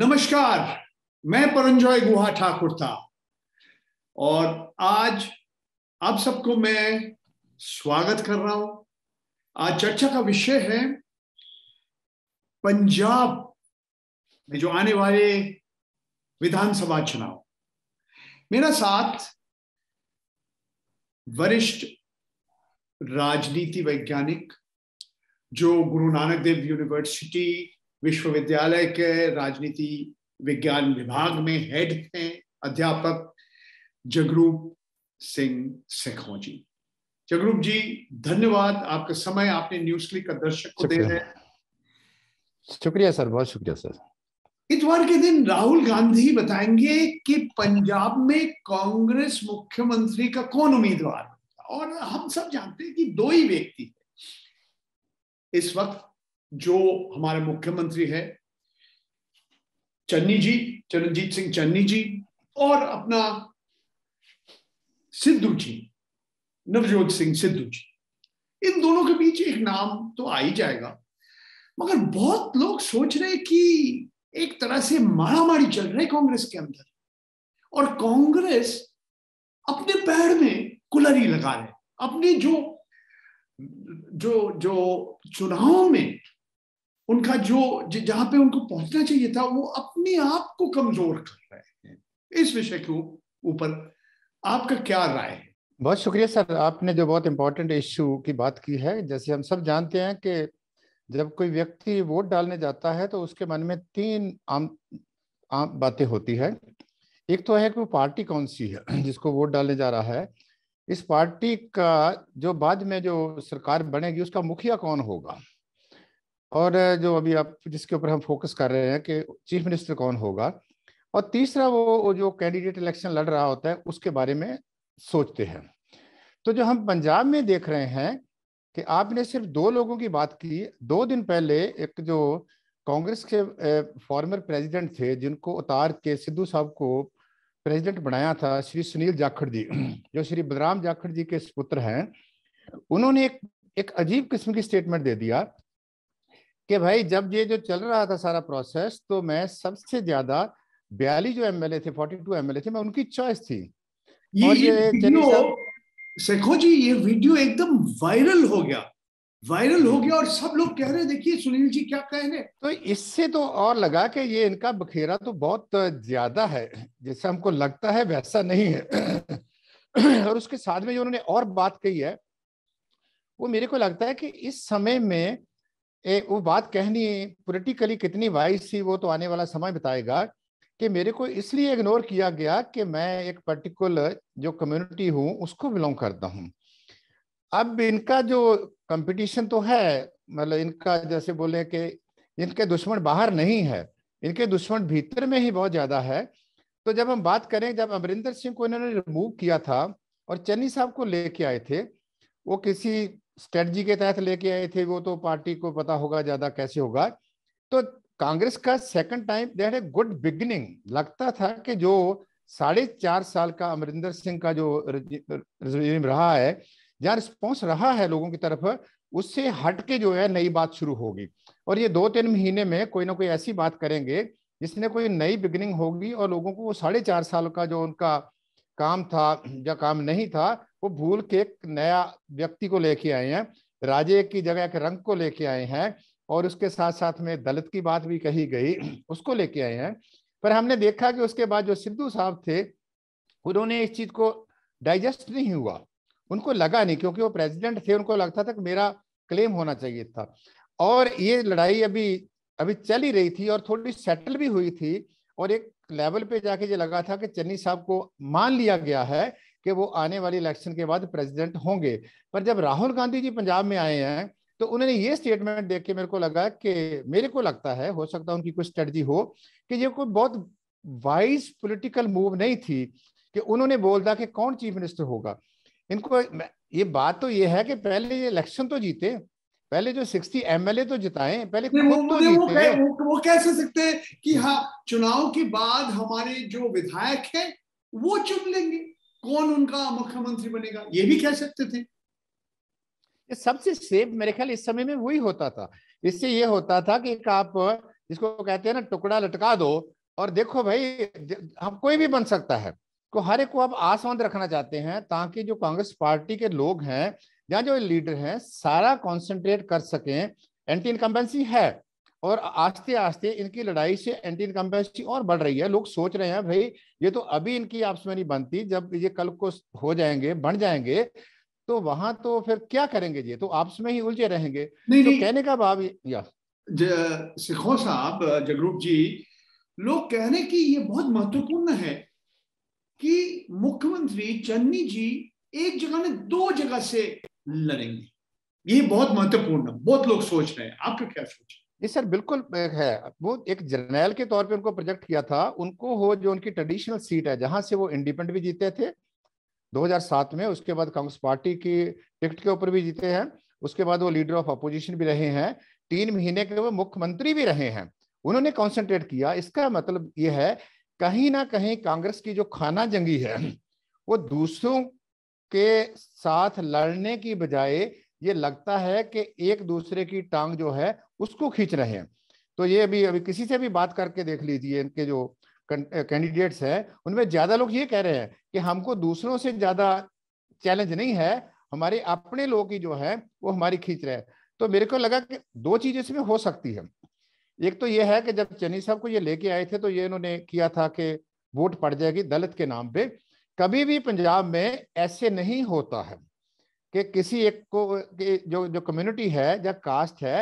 नमस्कार मैं परंजॉय गुहा ठाकुर था और आज आप सबको मैं स्वागत कर रहा हूं आज चर्चा का विषय है पंजाब में जो आने वाले विधानसभा चुनाव मेरा साथ वरिष्ठ राजनीति वैज्ञानिक जो गुरु नानक देव यूनिवर्सिटी विश्वविद्यालय के राजनीति विज्ञान विभाग में हेड हैं अध्यापक जगरूप सिंह सेखों जी जगरूप जी धन्यवाद आपका समय आपने न्यूज क्लिक का दर्शक को दे रहे हैं शुक्रिया सर बहुत शुक्रिया सर इतवार के दिन राहुल गांधी बताएंगे कि पंजाब में कांग्रेस मुख्यमंत्री का कौन उम्मीदवार और हम सब जानते हैं कि दो ही व्यक्ति है इस वक्त जो हमारे मुख्यमंत्री हैं चन्नी जी चरणजीत सिंह चन्नी जी और अपना सिद्धू जी नवजोत सिंह सिद्धू जी इन दोनों के बीच एक नाम तो आ ही जाएगा मगर बहुत लोग सोच रहे कि एक तरह से मारामारी चल रही कांग्रेस के अंदर और कांग्रेस अपने पैर में कुलरी लगा रहे अपने जो जो जो चुनाव में उनका जो जहां पे उनको पहुंचना चाहिए था वो अपने आप को कमजोर कर रहे हैं इस विषय के ऊपर आपका क्या राय है बहुत शुक्रिया सर आपने जो बहुत इम्पोर्टेंट इश्यू की बात की है जैसे हम सब जानते हैं कि जब कोई व्यक्ति वोट डालने जाता है तो उसके मन में तीन आम आम बातें होती है एक तो है कि वो पार्टी कौन सी है जिसको वोट डालने जा रहा है इस पार्टी का जो बाद में जो सरकार बनेगी उसका मुखिया कौन होगा और जो अभी आप जिसके ऊपर हम फोकस कर रहे हैं कि चीफ मिनिस्टर कौन होगा और तीसरा वो जो कैंडिडेट इलेक्शन लड़ रहा होता है उसके बारे में सोचते हैं तो जो हम पंजाब में देख रहे हैं कि आपने सिर्फ दो लोगों की बात की दो दिन पहले एक जो कांग्रेस के फॉर्मर प्रेसिडेंट थे जिनको उतार के सिद्धू साहब को प्रेसिडेंट बनाया था श्री सुनील जाखड़ जी जो श्री बलराम जाखड़ जी के पुत्र हैं उन्होंने एक एक अजीब किस्म की स्टेटमेंट दे दिया कि भाई जब ये जो चल रहा था सारा प्रोसेस तो मैं सबसे ज्यादा बयालीस जो एमएलए थे टू एम थे मैं उनकी चॉइस थी ये, और ये, ये सेखो जी ये वीडियो एकदम वायरल हो गया वायरल हो गया और सब लोग कह रहे देखिए सुनील जी क्या कह रहे तो इससे तो और लगा कि ये इनका बखेरा तो बहुत ज्यादा है जैसे हमको लगता है वैसा नहीं है और उसके साथ में जो उन्होंने और बात कही है वो मेरे को लगता है कि इस समय में ए, वो बात कहनी पोलिटिकली कितनी वाइज थी वो तो आने वाला समय बताएगा कि मेरे को इसलिए इग्नोर किया गया कि मैं एक पर्टिकुलर जो कम्युनिटी हूँ उसको बिलोंग करता हूँ अब इनका जो कंपटीशन तो है मतलब इनका जैसे बोले कि इनके दुश्मन बाहर नहीं है इनके दुश्मन भीतर में ही बहुत ज्यादा है तो जब हम बात करें जब अमरिंदर सिंह को इन्होंने रिमूव किया था और चन्नी साहब को लेके आए थे वो किसी स्ट्रेटजी के तहत लेके आए थे वो तो पार्टी को पता होगा ज्यादा कैसे होगा तो कांग्रेस का second time there a good beginning लगता था कि जो साढ़े चार साल का अमरिंदर सिंह का जो रिजीम रहा है जहाँ रिस्पॉन्स रहा है लोगों की तरफ उससे हट के जो है नई बात शुरू होगी और ये दो तीन महीने में कोई ना कोई ऐसी बात करेंगे जिसने कोई नई बिगनिंग होगी और लोगों को वो साढ़े चार साल का जो उनका काम था या काम नहीं था वो भूल के एक नया व्यक्ति को लेके आए हैं राजे की जगह के रंग को लेके आए हैं और उसके साथ साथ में दलित की बात भी कही गई उसको लेके आए हैं पर हमने देखा कि उसके बाद जो सिद्धू साहब थे उन्होंने इस चीज को डाइजेस्ट नहीं हुआ उनको लगा नहीं क्योंकि वो प्रेसिडेंट थे उनको लगता था कि मेरा क्लेम होना चाहिए था और ये लड़ाई अभी अभी चल ही रही थी और थोड़ी सेटल भी हुई थी और एक लेवल पे जाके ये लगा था कि चन्नी साहब को मान लिया गया है कि वो आने वाले इलेक्शन के बाद प्रेसिडेंट होंगे पर जब राहुल गांधी जी पंजाब में आए हैं तो उन्होंने ये स्टेटमेंट देख के मेरे को लगा कि मेरे को लगता है हो सकता है उनकी कोई स्ट्रेटजी हो कि ये कोई बहुत वाइज पॉलिटिकल मूव नहीं थी कि उन्होंने बोल दिया कि कौन चीफ मिनिस्टर होगा इनको ये बात तो ये है कि पहले ये इलेक्शन तो जीते पहले जो 60 एमएलए तो जिताए पहले वो, तो वो, कह, वो, वो कह सकते हैं कि हम्म। हाँ चुनाव के बाद हमारे जो विधायक हैं वो चुन लेंगे कौन उनका मुख्यमंत्री बनेगा ये भी कह सकते थे ये सबसे सेफ मेरे ख्याल इस समय में वही होता था इससे ये होता था कि आप जिसको कहते हैं ना टुकड़ा लटका दो और देखो भाई हम कोई भी बन सकता है को हर एक को आप आसमान रखना चाहते हैं ताकि जो कांग्रेस पार्टी के लोग हैं जहाँ जो लीडर हैं सारा कॉन्सेंट्रेट कर सकें एंटी इनकम्बेंसी है और आस्ते आस्ते इनकी लड़ाई से एंटी इनकम्बेंसी और बढ़ रही है लोग सोच रहे हैं भाई ये तो अभी इनकी आपस में नहीं बनती जब ये कल को हो जाएंगे बन जाएंगे तो वहां तो फिर क्या करेंगे ये तो आपस में ही उलझे रहेंगे नहीं, तो नहीं, कहने का भाव या सिखो साहब जगरूप जी लोग कह रहे ये बहुत महत्वपूर्ण है कि मुख्यमंत्री चन्नी जी एक जगह ने दो जगह से लड़ेंगे ये बहुत महत्वपूर्ण है बहुत लोग सोच रहे हैं आपका क्या सोच जी सर बिल्कुल है वो एक जर्नैल के तौर पे उनको प्रोजेक्ट किया था उनको हो जो उनकी ट्रेडिशनल सीट है जहां से वो इंडिपेंडेंट भी जीते थे 2007 में उसके बाद कांग्रेस पार्टी की टिकट के ऊपर भी जीते हैं उसके बाद वो लीडर ऑफ अपोजिशन भी रहे हैं तीन महीने के वो मुख्यमंत्री भी रहे हैं उन्होंने कॉन्सेंट्रेट किया इसका मतलब ये है कहीं ना कहीं कांग्रेस की जो खाना जंगी है वो दूसरों के साथ लड़ने की बजाय ये लगता है कि एक दूसरे की टांग जो है उसको खींच रहे हैं तो ये अभी अभी किसी से भी बात करके देख लीजिए इनके जो कैंडिडेट्स हैं उनमें ज्यादा लोग ये कह रहे हैं कि हमको दूसरों से ज्यादा चैलेंज नहीं है हमारे अपने लोग ही जो है वो हमारी खींच रहे हैं तो मेरे को लगा कि दो चीज इसमें हो सकती है एक तो ये है कि जब चनी साहब को ये लेके आए थे तो ये इन्होंने किया था कि वोट पड़ जाएगी दलित के नाम पे कभी भी पंजाब में ऐसे नहीं होता है कि किसी एक को कि जो जो कम्युनिटी है या कास्ट है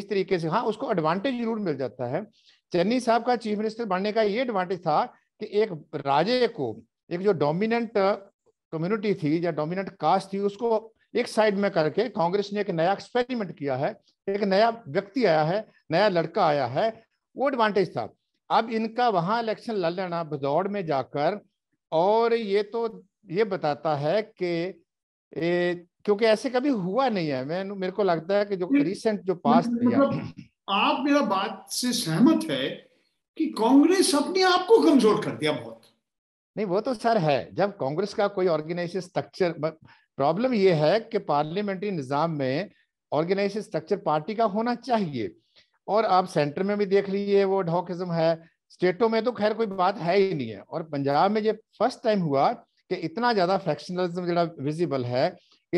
इस तरीके से हाँ उसको एडवांटेज जरूर मिल जाता है चन्नी साहब का चीफ मिनिस्टर बनने का ये एडवांटेज था कि एक राजे को एक जो डोमिनेंट कम्युनिटी थी या डोमिनेंट कास्ट थी उसको एक साइड में करके कांग्रेस ने एक नया एक्सपेरिमेंट किया है एक नया व्यक्ति आया है नया लड़का आया है वो एडवांटेज था अब इनका वहां इलेक्शन लड़ लेना भदौड़ में जाकर और ये तो ये बताता है कि क्योंकि ऐसे कभी हुआ नहीं है मैं मेरे को लगता है कि जो रिसेंट जो पास किया मतलब आप मेरा बात से सहमत है कि कांग्रेस अपने आप को कमजोर कर दिया बहुत नहीं वो तो सर है जब कांग्रेस का कोई ऑर्गेनाइज स्ट्रक्चर प्रॉब्लम ये है कि पार्लियामेंट्री निजाम में ऑर्गेनाइज स्ट्रक्चर पार्टी का होना चाहिए और आप सेंटर में भी देख लीजिए वो ढोकिज्म है स्टेटों में तो खैर कोई बात है ही नहीं है और पंजाब में ये फर्स्ट टाइम हुआ कि इतना ज़्यादा फ्रैक्शनलिज्म जरा विजिबल है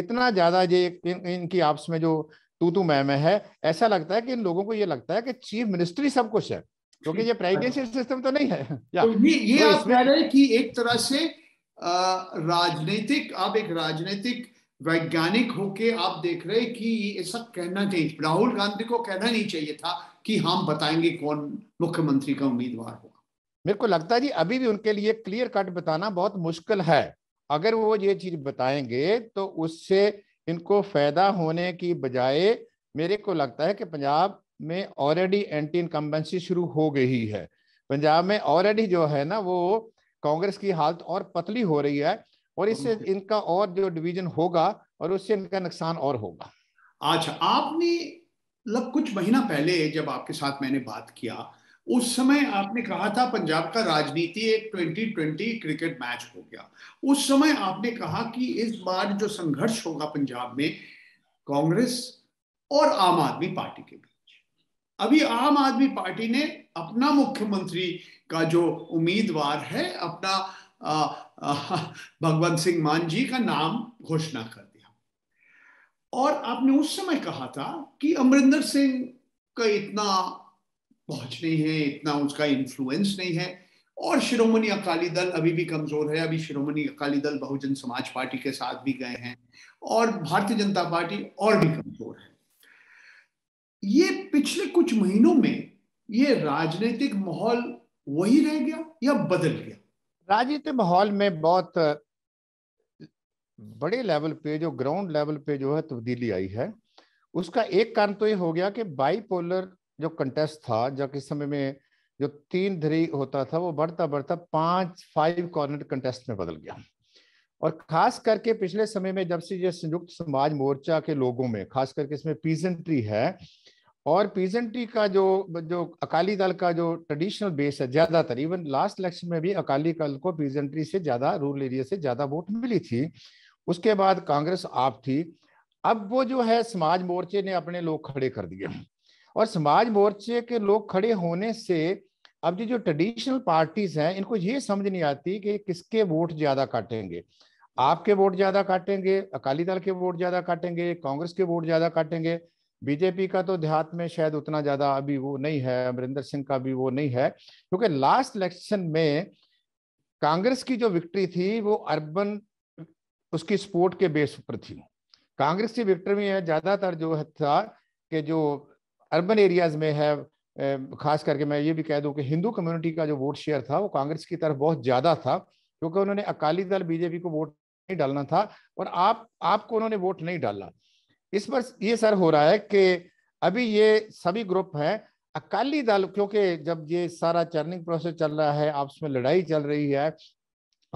इतना ज़्यादा ये इन, इनकी आपस में जो तू तू मैं मैं है ऐसा लगता है कि इन लोगों को ये लगता है कि चीफ मिनिस्ट्री सब कुछ है क्योंकि ये प्राइवेसी सिस्टम तो नहीं है तो ये, ये तो आप कह रहे हैं कि एक तरह से राजनीतिक आप एक राजनीतिक वैज्ञानिक होके आप देख रहे कि ये ऐसा कहना चाहिए राहुल गांधी को कहना नहीं चाहिए था कि हम बताएंगे कौन मुख्यमंत्री का उम्मीदवार होगा मेरे को लगता है जी अभी भी उनके लिए क्लियर कट बताना बहुत मुश्किल है अगर वो ये चीज बताएंगे तो उससे इनको फायदा होने की बजाय मेरे को लगता है कि पंजाब में ऑलरेडी एंटी इनकम्बेंसी शुरू हो गई है पंजाब में ऑलरेडी जो है ना वो कांग्रेस की हालत और पतली हो रही है और इससे इनका और जो डिवीजन होगा और उससे इनका नुकसान और होगा अच्छा आपने मतलब कुछ महीना पहले जब आपके साथ मैंने बात किया उस समय आपने कहा था पंजाब का राजनीति एक 2020 क्रिकेट मैच हो गया उस समय आपने कहा कि इस बार जो संघर्ष होगा पंजाब में कांग्रेस और आम आदमी पार्टी के बीच अभी आम आदमी पार्टी ने अपना मुख्यमंत्री का जो उम्मीदवार है अपना भगवंत सिंह मान जी का नाम घोषणा कर दिया और आपने उस समय कहा था कि अमरिंदर सिंह का इतना पहुंच नहीं है इतना उसका इन्फ्लुएंस नहीं है और शिरोमणि अकाली दल अभी भी कमजोर है अभी शिरोमणि अकाली दल बहुजन समाज पार्टी के साथ भी गए हैं और भारतीय जनता पार्टी और भी कमजोर है ये पिछले कुछ महीनों में ये राजनीतिक माहौल वही रह गया या बदल गया राजनीतिक माहौल में बहुत बड़े लेवल पे जो ग्राउंड लेवल पे जो है तब्दीली आई है उसका एक कारण तो ये हो गया कि बाईपोलर जो कंटेस्ट था जो किस समय में जो तीन धरी होता था वो बढ़ता बढ़ता पांच फाइव कॉर्नर कंटेस्ट में बदल गया और खास करके पिछले समय में जब से ये संयुक्त समाज मोर्चा के लोगों में खास करके इसमें पीजेंट्री है और पीजेंट्री का जो जो अकाली दल का जो ट्रेडिशनल बेस है ज्यादातर इवन लास्ट इलेक्शन में भी अकाली दल को पीजेंट्री से ज्यादा रूरल एरिया से ज्यादा वोट मिली थी उसके बाद कांग्रेस आप थी अब वो जो है समाज मोर्चे ने अपने लोग खड़े कर दिए और समाज मोर्चे के लोग खड़े होने से अब जो ट्रेडिशनल पार्टीज हैं इनको ये समझ नहीं आती कि किसके वोट ज्यादा काटेंगे आपके वोट ज्यादा काटेंगे अकाली दल के वोट ज्यादा काटेंगे कांग्रेस के वोट ज्यादा काटेंगे बीजेपी का तो देहात में शायद उतना ज्यादा अभी वो नहीं है अमरिंदर सिंह का भी वो नहीं है क्योंकि लास्ट इलेक्शन में कांग्रेस की जो विक्ट्री थी वो अर्बन उसकी सपोर्ट के बेस पर थी कांग्रेस की विक्ट्री में ज्यादातर जो था कि जो अर्बन एरियाज में है खास करके मैं ये भी कह दूं कि हिंदू कम्युनिटी का जो वोट शेयर था वो कांग्रेस की तरफ बहुत ज्यादा था क्योंकि उन्होंने अकाली दल बीजेपी को वोट नहीं डालना था और आप आपको उन्होंने वोट नहीं डाला इस पर ये सर हो रहा है कि अभी ये सभी ग्रुप है अकाली दल क्योंकि जब ये सारा चर्निंग प्रोसेस चल रहा है आपस में लड़ाई चल रही है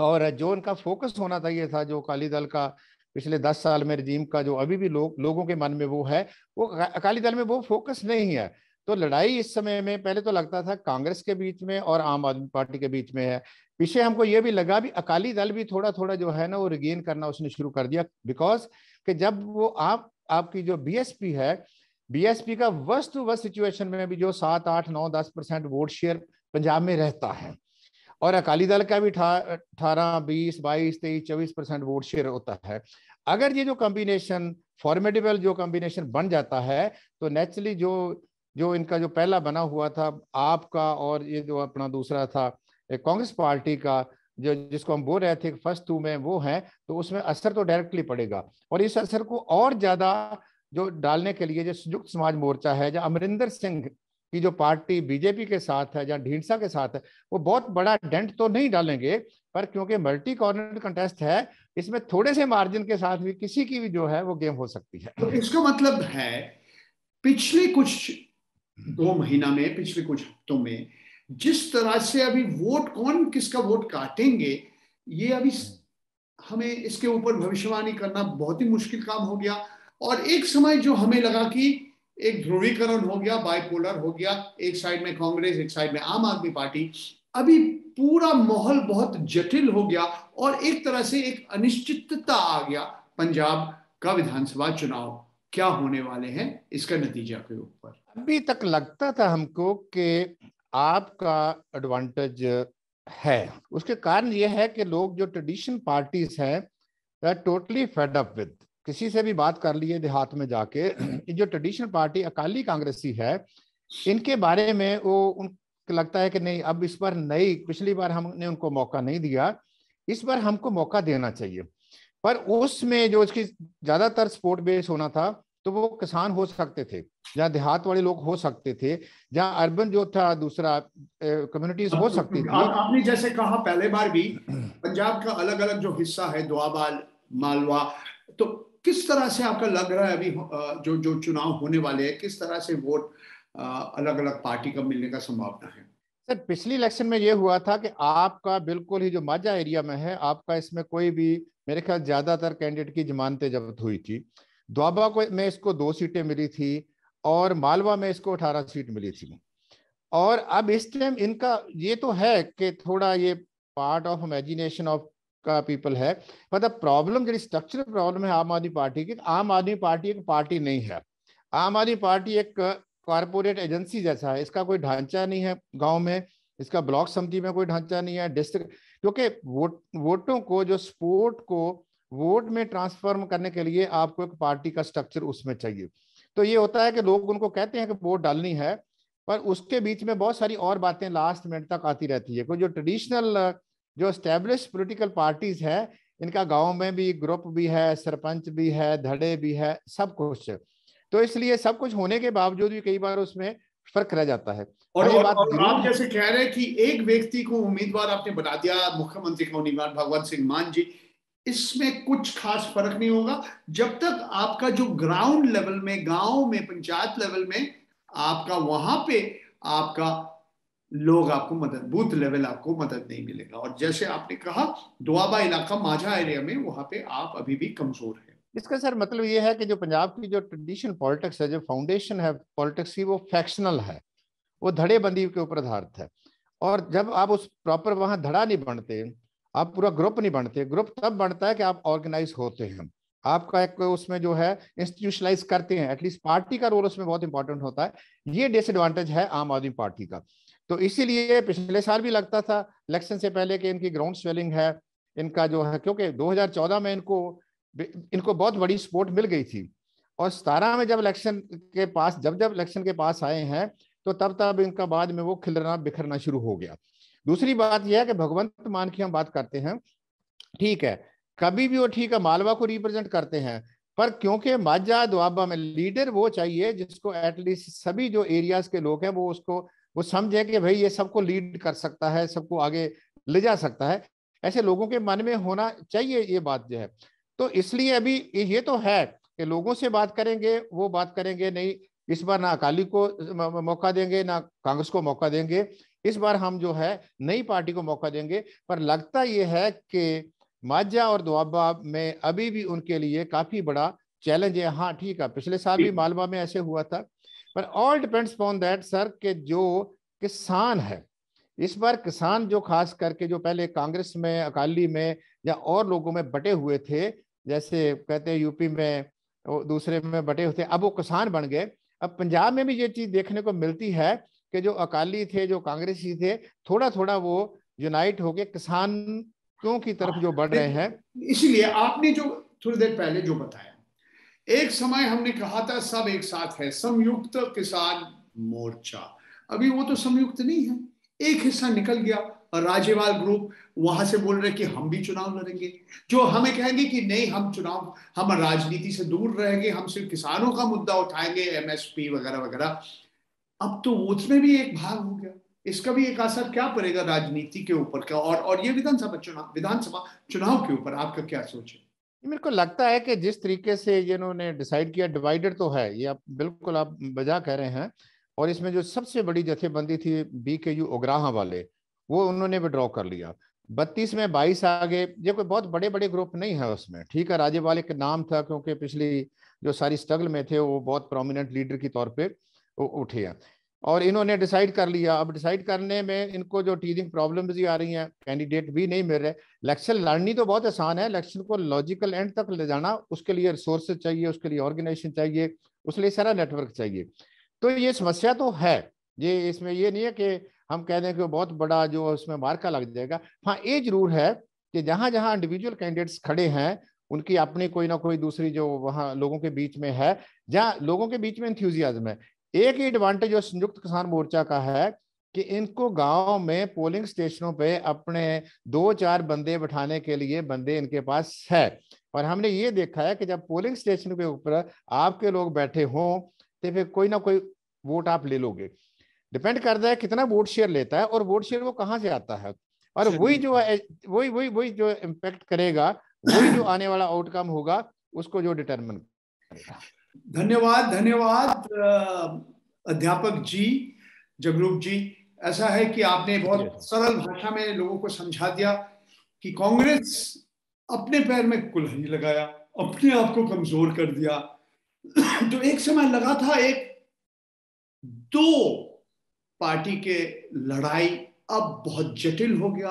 और जो उनका फोकस होना चाहिए था जो अकाली दल का पिछले दस साल में रजीम का जो अभी भी लोग लोगों के मन में वो है वो अकाली दल में वो फोकस नहीं है तो लड़ाई इस समय में पहले तो लगता था कांग्रेस के बीच में और आम आदमी पार्टी के बीच में है पीछे हमको ये भी लगा भी अकाली दल भी थोड़ा थोड़ा जो है ना वो रिगेन करना उसने शुरू कर दिया बिकॉज कि जब वो आप आपकी जो बीएसपी है बीएसपी का वस्त वस्त सिचुएशन में भी जो सात आठ नौ दस परसेंट वोट शेयर पंजाब में रहता है और अकाली दल का भी अठारह बीस बाईस तेईस चौबीस परसेंट वोट शेयर होता है अगर ये जो कॉम्बिनेशन फॉर्मेटेबल जो कॉम्बिनेशन बन जाता है तो नेचुरली जो जो इनका जो पहला बना हुआ था आपका और ये जो अपना दूसरा था कांग्रेस पार्टी का जो जिसको हम बोल रहे थे फर्स्ट टू में वो है तो उसमें असर तो डायरेक्टली पड़ेगा और इस असर को और ज्यादा जो डालने के लिए जो संयुक्त समाज मोर्चा है या अमरिंदर सिंह की जो पार्टी बीजेपी के साथ है या ढींसा के साथ है वो बहुत बड़ा डेंट तो नहीं डालेंगे पर क्योंकि मल्टी कॉर्नर कंटेस्ट है इसमें थोड़े से मार्जिन के साथ भी किसी की भी जो है वो गेम हो सकती है तो इसका मतलब है पिछले कुछ दो महीना में पिछले कुछ हफ्तों में जिस तरह से अभी वोट कौन किसका वोट काटेंगे ये अभी हमें इसके ऊपर भविष्यवाणी करना बहुत ही मुश्किल काम हो गया और एक समय जो हमें लगा कि एक ध्रुवीकरण हो गया बाइपोलर हो गया एक साइड में कांग्रेस एक साइड में आम आदमी पार्टी अभी पूरा माहौल बहुत जटिल हो गया और एक तरह से एक अनिश्चितता आ गया पंजाब का विधानसभा चुनाव क्या होने वाले हैं इसका नतीजा के ऊपर अभी तक लगता था हमको कि आपका एडवांटेज है उसके कारण यह है कि लोग जो ट्रेडिशन पार्टीज हैं टोटली फेड अप विद किसी से भी बात कर लिए देहात में जाके जो ट्रेडिशनल पार्टी अकाली कांग्रेसी है इनके बारे में वो उनको लगता है कि नहीं अब इस बार नई पिछली बार हमने उनको मौका नहीं दिया इस बार हमको मौका देना चाहिए पर उसमें जो इसकी ज्यादातर सपोर्ट बेस होना था तो वो किसान हो सकते थे जहाँ देहात वाले लोग हो सकते थे जहाँ अर्बन जो था दूसरा कम्युनिटीज हो सकती थी आपने जैसे कहा पहले बार भी पंजाब का अलग अलग जो हिस्सा है दुआबा मालवा तो किस तरह से आपका लग रहा है अभी जो जो चुनाव होने वाले हैं किस तरह से वोट अलग अलग पार्टी का मिलने का संभावना है सर पिछली इलेक्शन में ये हुआ था कि आपका बिल्कुल ही जो माजा एरिया में है आपका इसमें कोई भी मेरे ख्याल ज्यादातर कैंडिडेट की जमानतें जब्त हुई थी द्वाबा को में इसको दो सीटें मिली थी और मालवा में इसको अठारह सीट मिली थी और अब इस टाइम इनका ये तो है कि थोड़ा ये पार्ट ऑफ इमेजिनेशन ऑफ का पीपल है पर प्रॉब्लम जो स्ट्रक्चरल प्रॉब्लम है आम आदमी पार्टी की आम आदमी पार्टी एक पार्टी नहीं है आम आदमी पार्टी एक कॉरपोरेट एजेंसी जैसा है इसका कोई ढांचा नहीं है गांव में इसका ब्लॉक समिति में कोई ढांचा नहीं है डिस्ट्रिक्ट क्योंकि वोट वोटों को जो स्पोर्ट को वोट में ट्रांसफॉर्म करने के लिए आपको एक पार्टी का स्ट्रक्चर उसमें चाहिए तो ये होता है कि लोग उनको कहते हैं कि वोट डालनी है पर उसके बीच में बहुत सारी और बातें लास्ट मिनट तक आती रहती है कोई जो ट्रेडिशनल जो स्टेब्लिश पोलिटिकल पार्टीज है इनका गाँव में भी ग्रुप भी है सरपंच भी है धड़े भी है सब कुछ तो इसलिए सब कुछ होने के बावजूद भी कई बार उसमें फर्क रह जाता है और, और, बात और आप जैसे कह रहे हैं कि एक व्यक्ति को उम्मीदवार आपने बना दिया मुख्यमंत्री का उम्मीदवार भगवंत सिंह मान जी इसमें कुछ खास फर्क नहीं होगा जब तक आपका जो ग्राउंड लेवल में गांव में पंचायत लेवल में आपका वहां पे आपका लोग आपको मदद बूथ लेवल आपको मदद नहीं मिलेगा और जैसे आपने कहा दुआबा इलाका माझा एरिया में वहां पे आप अभी भी कमजोर है इसका सर मतलब ये है कि जो पंजाब की जो ट्रेडिशनल पॉलिटिक्स है जो फाउंडेशन है पॉलिटिक्स की वो फैक्शनल है वो धड़ेबंदी के ऊपर आधारित है और जब आप उस प्रॉपर वहां धड़ा नहीं बनते आप पूरा ग्रुप नहीं बनते ग्रुप तब बनता है कि आप ऑर्गेनाइज होते हैं आपका एक उसमें जो है इंस्टीट्यूशनलाइज करते हैं एटलीस्ट पार्टी का रोल उसमें बहुत इंपॉर्टेंट होता है ये डिसएडवांटेज है आम आदमी पार्टी का तो इसीलिए पिछले साल भी लगता था इलेक्शन से पहले कि इनकी ग्राउंड स्वेलिंग है इनका जो है क्योंकि 2014 में इनको इनको बहुत बड़ी सपोर्ट मिल गई थी और सतारह में जब इलेक्शन के पास जब जब इलेक्शन के पास आए हैं तो तब तब इनका बाद में वो खिलना बिखरना शुरू हो गया दूसरी बात यह है कि भगवंत मान की हम बात करते हैं ठीक है कभी भी वो ठीक है मालवा को रिप्रेजेंट करते हैं पर क्योंकि माजा दुआबा में लीडर वो चाहिए जिसको एटलीस्ट सभी जो एरियाज के लोग हैं वो उसको वो समझे कि भाई ये सबको लीड कर सकता है सबको आगे ले जा सकता है ऐसे लोगों के मन में होना चाहिए ये बात जो है तो इसलिए अभी ये तो है कि लोगों से बात करेंगे वो बात करेंगे नहीं इस बार ना अकाली को मौका देंगे ना कांग्रेस को मौका देंगे इस बार हम जो है नई पार्टी को मौका देंगे पर लगता ये है कि माजा और दुआबा में अभी भी उनके लिए काफ़ी बड़ा चैलेंज है हाँ ठीक है पिछले साल भी मालवा में ऐसे हुआ था पर all depends upon that sir के जो किसान है इस बार किसान जो खास करके जो पहले कांग्रेस में अकाली में या और लोगों में बटे हुए थे जैसे कहते हैं यूपी में दूसरे में बटे हुए थे अब वो किसान बन गए अब पंजाब में भी ये चीज़ देखने को मिलती है कि जो अकाली थे जो कांग्रेसी थे थोड़ा थोड़ा वो यूनाइट होके क्यों की तरफ जो बढ़ रहे हैं इसीलिए आपने जो थोड़ी देर पहले जो बताया एक समय हमने कहा था सब एक साथ है संयुक्त किसान मोर्चा अभी वो तो संयुक्त नहीं है एक हिस्सा निकल गया और राज्यवाल ग्रुप वहां से बोल रहे कि हम भी चुनाव लड़ेंगे जो हमें कहेंगे कि नहीं हम चुनाव हम राजनीति से दूर रहेंगे हम सिर्फ किसानों का मुद्दा उठाएंगे एमएसपी वगैरह वगैरह अब तो उसमें भी एक भाग हो गया इसका भी एक असर क्या पड़ेगा राजनीति के ऊपर क्या और और ये विधानसभा चुनाव विधानसभा चुनाव के ऊपर आपका क्या सोच है मेरे को लगता है कि जिस तरीके से इन्होंने डिसाइड किया डिवाइडेड तो है ये आप बिल्कुल आप बजा कह रहे हैं और इसमें जो सबसे बड़ी जथेबंदी थी बी के यू उग्राहा वाले वो उन्होंने विड्रॉ कर लिया बत्तीस में बाईस आगे ये कोई बहुत बड़े बड़े ग्रुप नहीं है उसमें ठीक है राजे वाले का नाम था क्योंकि पिछली जो सारी स्ट्रगल में थे वो बहुत प्रोमिनेंट लीडर की तौर पर उठे हैं और इन्होंने डिसाइड कर लिया अब डिसाइड करने में इनको जो टीजिंग प्रॉब्लम्स ही आ रही हैं कैंडिडेट भी नहीं मिल रहे इलेक्शन लड़नी तो बहुत आसान है इलेक्शन को लॉजिकल एंड तक ले जाना उसके लिए रिसोर्स चाहिए उसके लिए ऑर्गेनाइजेशन चाहिए उसके लिए सारा नेटवर्क चाहिए तो ये समस्या तो है ये इसमें ये नहीं है कि हम कह दें कि बहुत बड़ा जो उसमें मार्का लग जाएगा हाँ ये जरूर है कि जहाँ जहाँ इंडिविजुअल कैंडिडेट्स खड़े हैं उनकी अपनी कोई ना कोई दूसरी जो वहाँ लोगों के बीच में है जहाँ लोगों के बीच में इंथ्यूजियाज्म है एक ही एडवांटेज संयुक्त किसान मोर्चा का है कि इनको गांव में पोलिंग स्टेशनों पे अपने दो चार बंदे बैठाने के लिए बंदे इनके पास है और हमने ये देखा है कि जब पोलिंग स्टेशन के ऊपर आपके लोग बैठे हों तो फिर कोई ना कोई वोट आप ले लोगे डिपेंड करता है कितना वोट शेयर लेता है और वोट शेयर वो कहाँ से आता है और वही जो वही वही वही जो इम्पेक्ट करेगा वही जो आने वाला आउटकम होगा उसको जो डिटर्मिन करेगा धन्यवाद धन्यवाद अध्यापक जी जगरूप जी ऐसा है कि आपने बहुत सरल भाषा में लोगों को समझा दिया कि कांग्रेस अपने पैर में कुल्हनी लगाया अपने आप को कमजोर कर दिया तो एक समय लगा था एक दो पार्टी के लड़ाई अब बहुत जटिल हो गया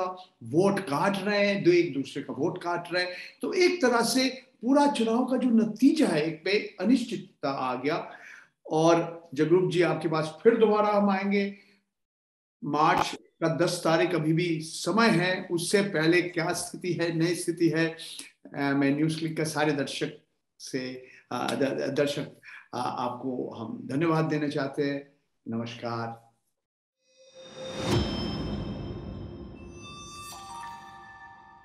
वोट काट रहे हैं दो एक दूसरे का वोट काट रहे हैं तो एक तरह से पूरा चुनाव का जो नतीजा है एक पे अनिश्चितता आ गया और जगरूप जी आपके पास फिर दोबारा हम आएंगे मार्च का दस तारीख अभी भी समय है उससे पहले क्या स्थिति है नई स्थिति है मैं न्यूज क्लिक का सारे दर्शक से दर्शक आपको हम धन्यवाद देना चाहते हैं नमस्कार